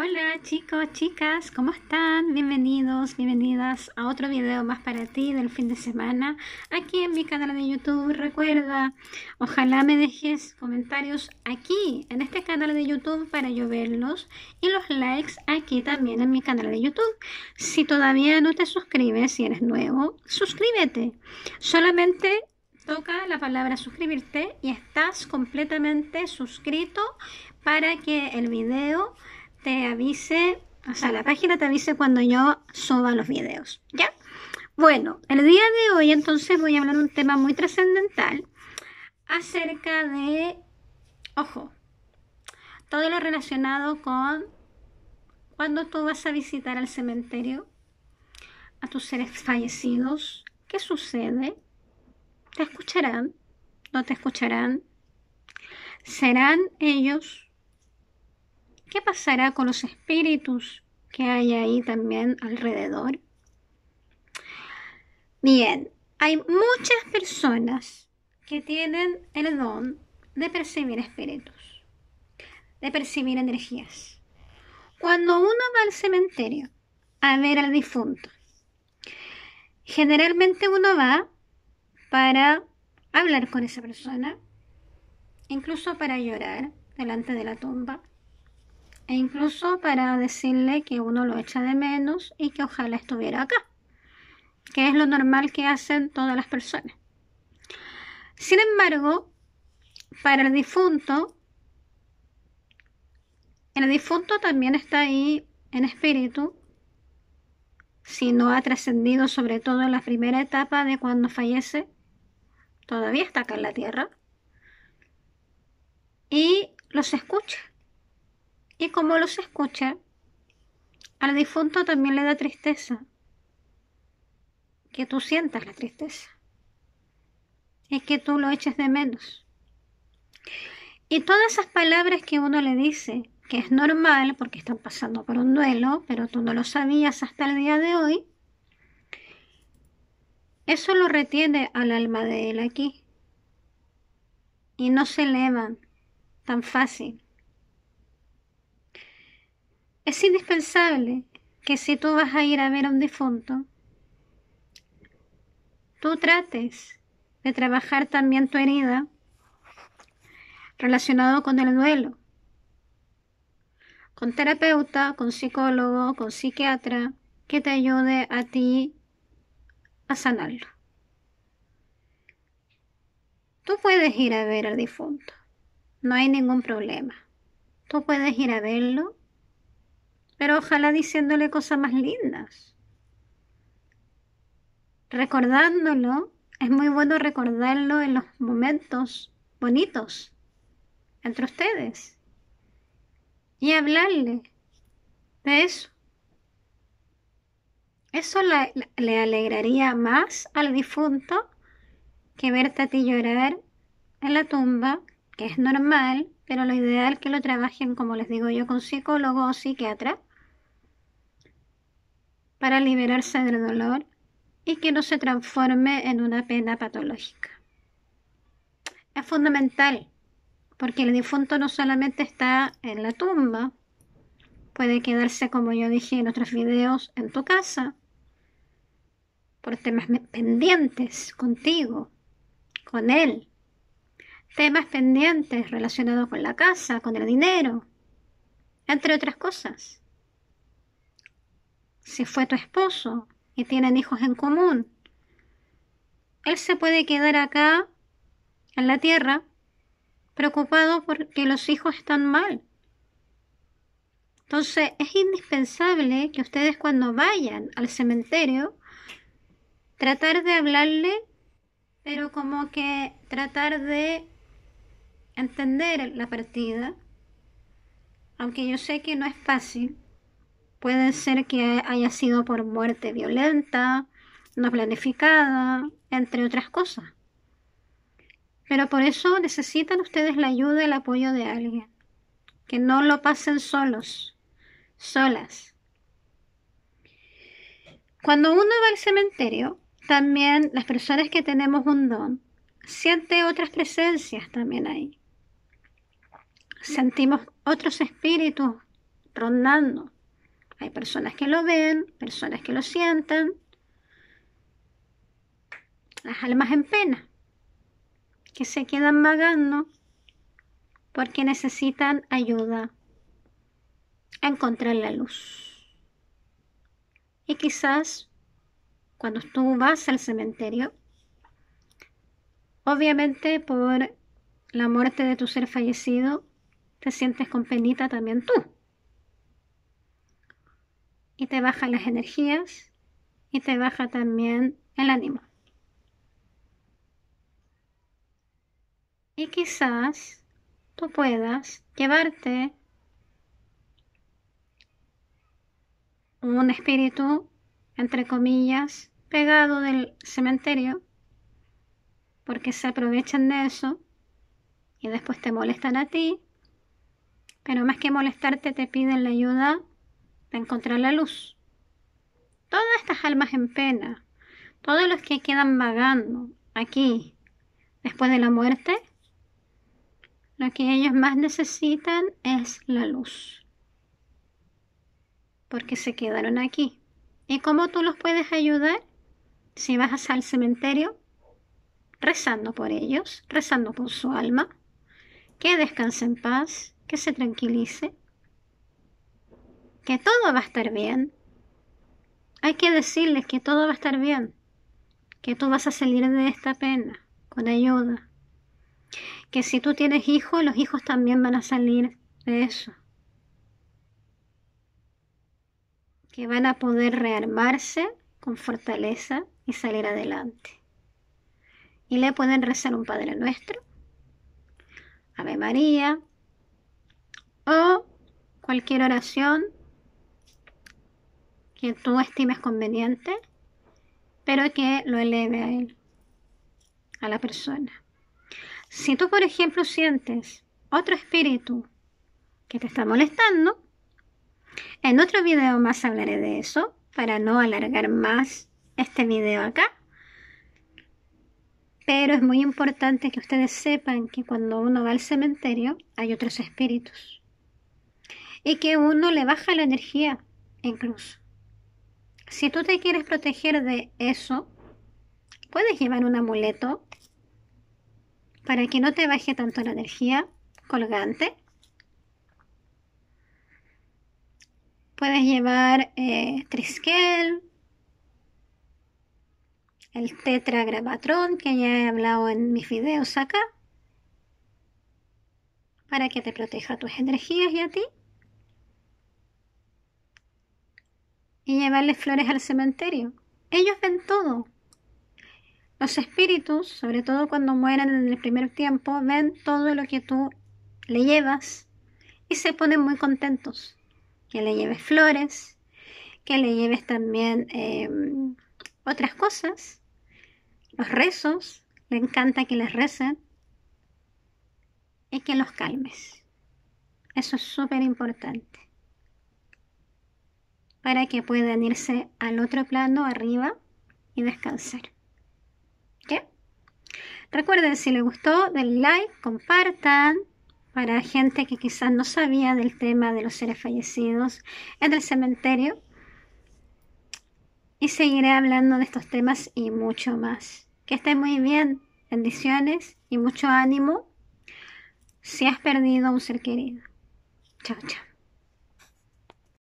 Hola chicos, chicas, ¿cómo están? Bienvenidos, bienvenidas a otro video más para ti del fin de semana aquí en mi canal de YouTube. Recuerda, ojalá me dejes comentarios aquí en este canal de YouTube para yo verlos y los likes aquí también en mi canal de YouTube. Si todavía no te suscribes, si eres nuevo, suscríbete. Solamente toca la palabra suscribirte y estás completamente suscrito para que el video te avise, o sea, la página te avise cuando yo suba los videos, ¿ya? Bueno, el día de hoy entonces voy a hablar un tema muy trascendental acerca de, ojo, todo lo relacionado con cuando tú vas a visitar al cementerio, a tus seres fallecidos, ¿qué sucede? ¿Te escucharán? ¿No te escucharán? ¿Serán ellos ¿Qué pasará con los espíritus que hay ahí también alrededor? Bien, hay muchas personas que tienen el don de percibir espíritus, de percibir energías. Cuando uno va al cementerio a ver al difunto, generalmente uno va para hablar con esa persona, incluso para llorar delante de la tumba, e incluso para decirle que uno lo echa de menos y que ojalá estuviera acá, que es lo normal que hacen todas las personas. Sin embargo, para el difunto, el difunto también está ahí en espíritu, si no ha trascendido sobre todo en la primera etapa de cuando fallece, todavía está acá en la tierra, y los escucha y como los escucha, al difunto también le da tristeza. Que tú sientas la tristeza. Es que tú lo eches de menos. Y todas esas palabras que uno le dice, que es normal porque están pasando por un duelo, pero tú no lo sabías hasta el día de hoy, eso lo retiene al alma de él aquí. Y no se elevan tan fácil. Es indispensable que si tú vas a ir a ver a un difunto, tú trates de trabajar también tu herida relacionado con el duelo, con terapeuta, con psicólogo, con psiquiatra, que te ayude a ti a sanarlo. Tú puedes ir a ver al difunto, no hay ningún problema. Tú puedes ir a verlo pero ojalá diciéndole cosas más lindas. Recordándolo, es muy bueno recordarlo en los momentos bonitos entre ustedes y hablarle de eso. Eso le, alegraría más al difunto que verte a ti llorar en la tumba, que es normal, pero lo ideal que lo trabajen, como les digo yo, con psicólogo o psiquiatra, para liberarse del dolor y que no se transforme en una pena patológica. Es fundamental porque el difunto no solamente está en la tumba, puede quedarse, como yo dije en otros videos, en tu casa, por temas pendientes contigo, con él, temas pendientes relacionados con la casa, con el dinero, entre otras cosas si fue tu esposo y tienen hijos en común. Él se puede quedar acá, en la tierra, preocupado porque los hijos están mal. Entonces es indispensable que ustedes cuando vayan al cementerio, tratar de hablarle, pero como que tratar de entender la partida, aunque yo sé que no es fácil Puede ser que haya sido por muerte violenta, no planificada, entre otras cosas. Pero por eso necesitan ustedes la ayuda y el apoyo de alguien. Que no lo pasen solos, solas. Cuando uno va al cementerio, también las personas que tenemos un don, siente otras presencias también ahí. Sentimos otros espíritus rondando hay personas que lo ven, personas que lo sienten. Las almas en pena, que se quedan vagando porque necesitan ayuda a encontrar la luz. Y quizás cuando tú vas al cementerio, obviamente por la muerte de tu ser fallecido, te sientes con penita también tú y te baja las energías y te baja también el ánimo. Y quizás tú puedas llevarte un espíritu, entre comillas, pegado del cementerio, porque se aprovechan de eso y después te molestan a ti, pero más que molestarte te piden la ayuda encontrar la luz. Todas estas almas en pena, todos los que quedan vagando aquí después de la muerte, lo que ellos más necesitan es la luz. Porque se quedaron aquí. ¿Y cómo tú los puedes ayudar? Si vas al cementerio, rezando por ellos, rezando por su alma, que descanse en paz, que se tranquilice, que todo va a estar bien. Hay que decirles que todo va a estar bien, que tú vas a salir de esta pena con ayuda, que si tú tienes hijos, los hijos también van a salir de eso, que van a poder rearmarse con fortaleza y salir adelante. Y le pueden rezar un Padre Nuestro, Ave María o cualquier oración que tú estimes conveniente, pero que lo eleve a él, a la persona. Si tú, por ejemplo, sientes otro espíritu que te está molestando, en otro video más hablaré de eso para no alargar más este video acá. Pero es muy importante que ustedes sepan que cuando uno va al cementerio hay otros espíritus. Y que uno le baja la energía incluso. Si tú te quieres proteger de eso, puedes llevar un amuleto para que no te baje tanto la energía colgante. Puedes llevar eh, triskel, el patrón que ya he hablado en mis videos acá, para que te proteja tus energías y a ti. y llevarles flores al cementerio. Ellos ven todo. Los espíritus, sobre todo cuando mueren en el primer tiempo, ven todo lo que tú le llevas y se ponen muy contentos. Que le lleves flores, que le lleves también em, otras cosas, los rezos, le encanta que les recen y que los calmes. Eso es súper importante para que puedan irse al otro plano arriba y descansar. ¿Ok? Recuerden, si les gustó, den like, compartan para gente que quizás no sabía del tema de los seres fallecidos en el cementerio. Y seguiré hablando de estos temas y mucho más. Que estén muy bien, bendiciones y mucho ánimo si has perdido a un ser querido. Chao, chao.